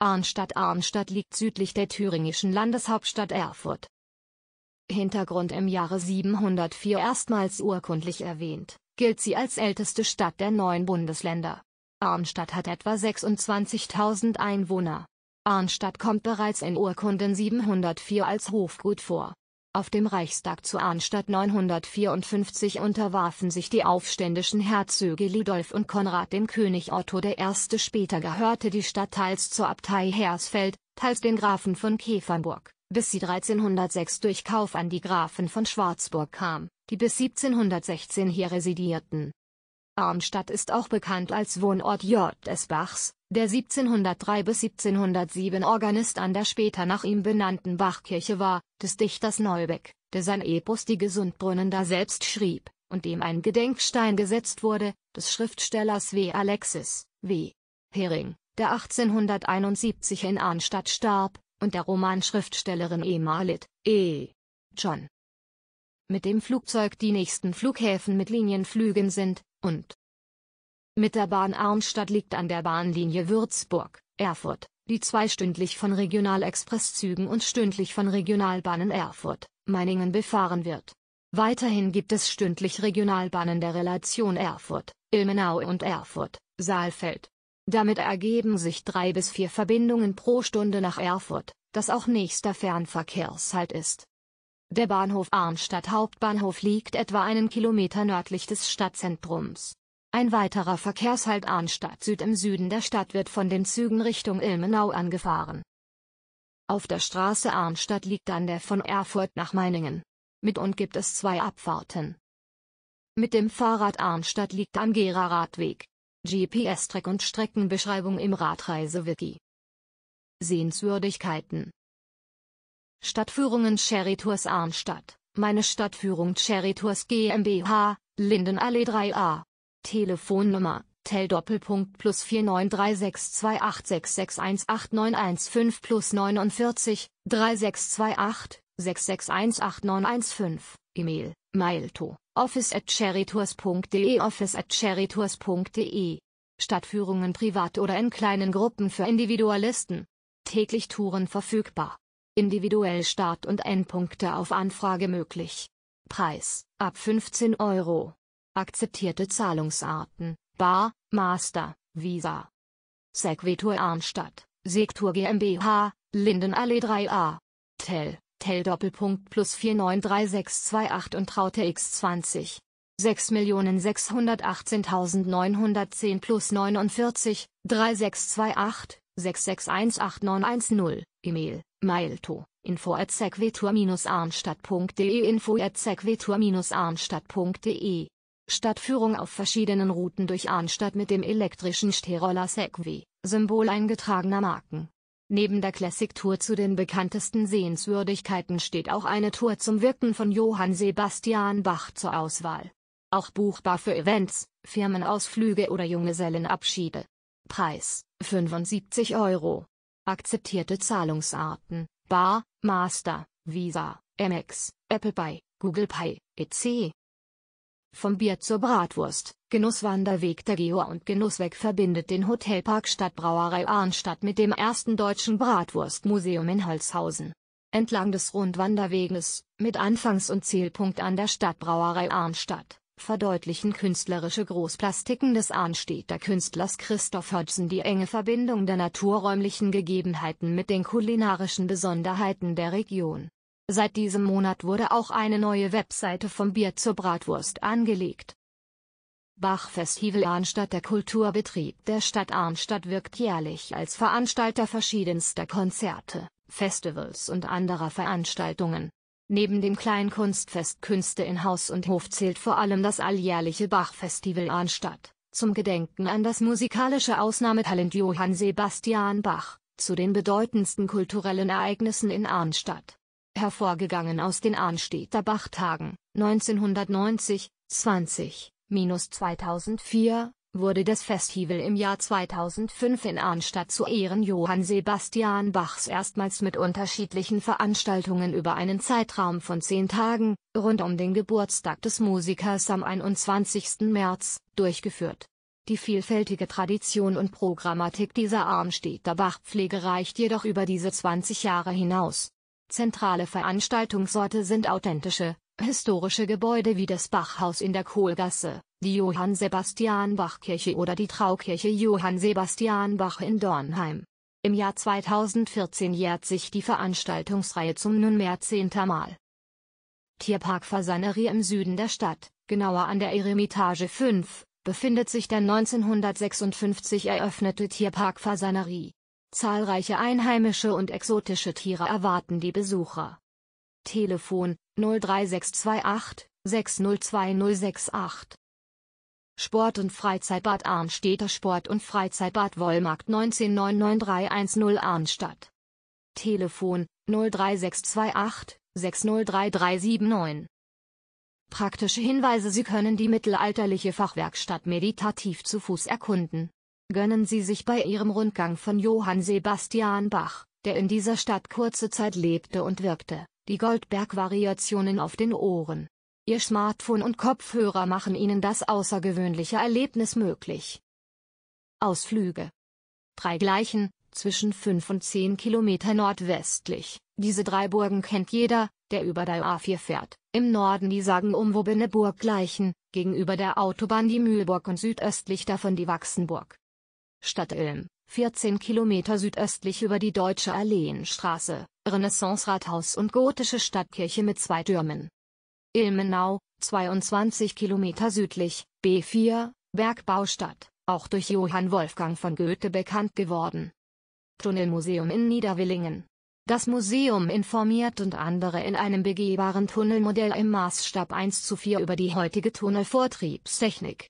Arnstadt Arnstadt liegt südlich der thüringischen Landeshauptstadt Erfurt. Hintergrund im Jahre 704 erstmals urkundlich erwähnt, gilt sie als älteste Stadt der neuen Bundesländer. Arnstadt hat etwa 26.000 Einwohner. Arnstadt kommt bereits in Urkunden 704 als Hofgut vor auf dem Reichstag zu Arnstadt 954 unterwarfen sich die aufständischen Herzöge Lidolf und Konrad dem König Otto I. Später gehörte die Stadt teils zur Abtei Hersfeld, teils den Grafen von Käfernburg, bis sie 1306 durch Kauf an die Grafen von Schwarzburg kam, die bis 1716 hier residierten. Arnstadt ist auch bekannt als Wohnort J. S. Bachs, der 1703 bis 1707 Organist an der später nach ihm benannten Bachkirche war, des Dichters Neubeck, der sein Epos Die Gesundbrunnen da selbst schrieb, und dem ein Gedenkstein gesetzt wurde, des Schriftstellers W. Alexis, W. Hering, der 1871 in Arnstadt starb, und der Romanschriftstellerin E. Marlitt, E. John. Mit dem Flugzeug die nächsten Flughäfen mit Linienflügen sind, und mit der Bahn Arnstadt liegt an der Bahnlinie Würzburg, Erfurt, die zweistündlich von Regionalexpresszügen und stündlich von Regionalbahnen Erfurt, Meiningen befahren wird. Weiterhin gibt es stündlich Regionalbahnen der Relation Erfurt, Ilmenau und Erfurt, Saalfeld. Damit ergeben sich drei bis vier Verbindungen pro Stunde nach Erfurt, das auch nächster Fernverkehrshalt ist. Der Bahnhof Arnstadt Hauptbahnhof liegt etwa einen Kilometer nördlich des Stadtzentrums. Ein weiterer Verkehrshalt Arnstadt Süd im Süden der Stadt wird von den Zügen Richtung Ilmenau angefahren. Auf der Straße Arnstadt liegt dann der von Erfurt nach Meiningen. Mit und gibt es zwei Abfahrten. Mit dem Fahrrad Arnstadt liegt am Gera Radweg. GPS-Track und Streckenbeschreibung im Radreise-Wiki. Sehenswürdigkeiten Stadtführungen Cherry Tours Arnstadt, meine Stadtführung Cherry Tours GmbH, Lindenallee 3a Telefonnummer Tel Doppelpunkt plus 49362866189115 plus 49 3628 66189115 E-Mail mailto office at cherrytours.de office at cherrytours.de Stadtführungen privat oder in kleinen Gruppen für Individualisten. Täglich Touren verfügbar. Individuell Start- und Endpunkte auf Anfrage möglich. Preis ab 15 Euro. Akzeptierte Zahlungsarten, Bar, Master, Visa. Sequetur Arnstadt, Sektur GmbH, Lindenallee 3a. Tel, Tel Doppelpunkt plus 493628 und Traute X20. 6.618.910 plus 49, 3628, 6618910, E-Mail, Mailto, info at sequetur-arnstadt.de info at sequetur-arnstadt.de Stadtführung auf verschiedenen Routen durch Arnstadt mit dem elektrischen Steroller Segway, Symbol eingetragener Marken. Neben der Classic Tour zu den bekanntesten Sehenswürdigkeiten steht auch eine Tour zum Wirken von Johann Sebastian Bach zur Auswahl. Auch buchbar für Events, Firmenausflüge oder Junggesellenabschiede. Preis 75 Euro. Akzeptierte Zahlungsarten Bar, Master, Visa, MX, Apple Pay, Google Pay, etc. Vom Bier zur Bratwurst, Genusswanderweg der Geo und Genussweg verbindet den Hotelpark Stadtbrauerei Arnstadt mit dem ersten deutschen Bratwurstmuseum in Holzhausen. Entlang des Rundwanderweges, mit Anfangs- und Zielpunkt an der Stadtbrauerei Arnstadt, verdeutlichen künstlerische Großplastiken des Arnstädter Künstlers Christoph Hodgson die enge Verbindung der naturräumlichen Gegebenheiten mit den kulinarischen Besonderheiten der Region. Seit diesem Monat wurde auch eine neue Webseite vom Bier zur Bratwurst angelegt. Bachfestival Arnstadt Der Kulturbetrieb der Stadt Arnstadt wirkt jährlich als Veranstalter verschiedenster Konzerte, Festivals und anderer Veranstaltungen. Neben dem Kleinkunstfest Künste in Haus und Hof zählt vor allem das alljährliche Bach-Festival Arnstadt, zum Gedenken an das musikalische Ausnahmetalent Johann Sebastian Bach, zu den bedeutendsten kulturellen Ereignissen in Arnstadt hervorgegangen aus den Arnstädter Bachtagen, 1990, 20, minus 2004, wurde das Festival im Jahr 2005 in Arnstadt zu Ehren Johann Sebastian Bachs erstmals mit unterschiedlichen Veranstaltungen über einen Zeitraum von zehn Tagen, rund um den Geburtstag des Musikers am 21. März, durchgeführt. Die vielfältige Tradition und Programmatik dieser Arnstädter Bachpflege reicht jedoch über diese 20 Jahre hinaus. Zentrale Veranstaltungsorte sind authentische, historische Gebäude wie das Bachhaus in der Kohlgasse, die Johann Sebastian Bach Kirche oder die Traukirche Johann Sebastian Bach in Dornheim. Im Jahr 2014 jährt sich die Veranstaltungsreihe zum nunmehr zehnter Mal. Tierpark Fasanerie im Süden der Stadt, genauer an der Eremitage 5, befindet sich der 1956 eröffnete Tierpark Fasanerie. Zahlreiche einheimische und exotische Tiere erwarten die Besucher. Telefon 03628 602068 Sport- und Freizeitbad Arnstädter Sport- und Freizeitbad Wollmarkt 19993110 Arnstadt. Telefon 03628 603379 Praktische Hinweise Sie können die mittelalterliche Fachwerkstatt meditativ zu Fuß erkunden gönnen Sie sich bei Ihrem Rundgang von Johann Sebastian Bach, der in dieser Stadt kurze Zeit lebte und wirkte, die Goldberg-Variationen auf den Ohren. Ihr Smartphone und Kopfhörer machen Ihnen das außergewöhnliche Erlebnis möglich. Ausflüge. Drei gleichen, zwischen 5 und 10 Kilometer nordwestlich. Diese drei Burgen kennt jeder, der über der A4 fährt. Im Norden die sagenumwobene Burg gleichen, gegenüber der Autobahn die Mühlburg und südöstlich davon die Wachsenburg. Stadt Ilm, 14 Kilometer südöstlich über die Deutsche Alleenstraße, Renaissance-Rathaus und gotische Stadtkirche mit zwei Türmen. Ilmenau, 22 Kilometer südlich, B4, Bergbaustadt, auch durch Johann Wolfgang von Goethe bekannt geworden. Tunnelmuseum in Niederwillingen. Das Museum informiert und andere in einem begehbaren Tunnelmodell im Maßstab 1 zu 4 über die heutige Tunnelvortriebstechnik.